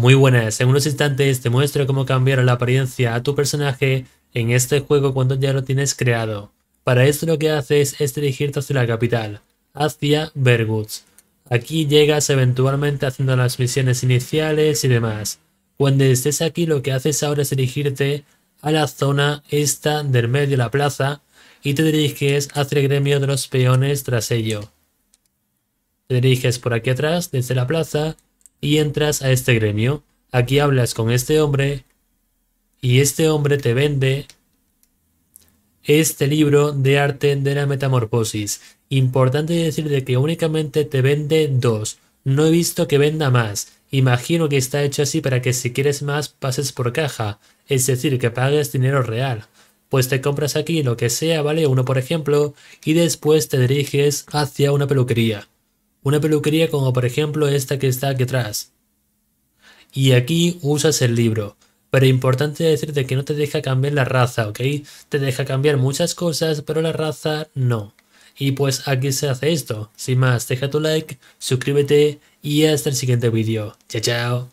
Muy buenas, en unos instantes te muestro cómo cambiar la apariencia a tu personaje en este juego cuando ya lo tienes creado. Para esto lo que haces es dirigirte hacia la capital, hacia Berguts. Aquí llegas eventualmente haciendo las misiones iniciales y demás. Cuando estés aquí lo que haces ahora es dirigirte a la zona esta del medio de la plaza y te diriges hacia el gremio de los peones tras ello. Te diriges por aquí atrás, desde la plaza, y entras a este gremio. Aquí hablas con este hombre y este hombre te vende este libro de arte de la metamorfosis. Importante decir de que únicamente te vende dos. No he visto que venda más. Imagino que está hecho así para que si quieres más pases por caja, es decir, que pagues dinero real. Pues te compras aquí lo que sea, ¿vale? Uno por ejemplo, y después te diriges hacia una peluquería. Una peluquería como por ejemplo esta que está aquí atrás. Y aquí usas el libro. Pero importante decirte que no te deja cambiar la raza, ¿ok? Te deja cambiar muchas cosas, pero la raza no. Y pues aquí se hace esto. Sin más, deja tu like, suscríbete y hasta el siguiente vídeo. Chao, chao.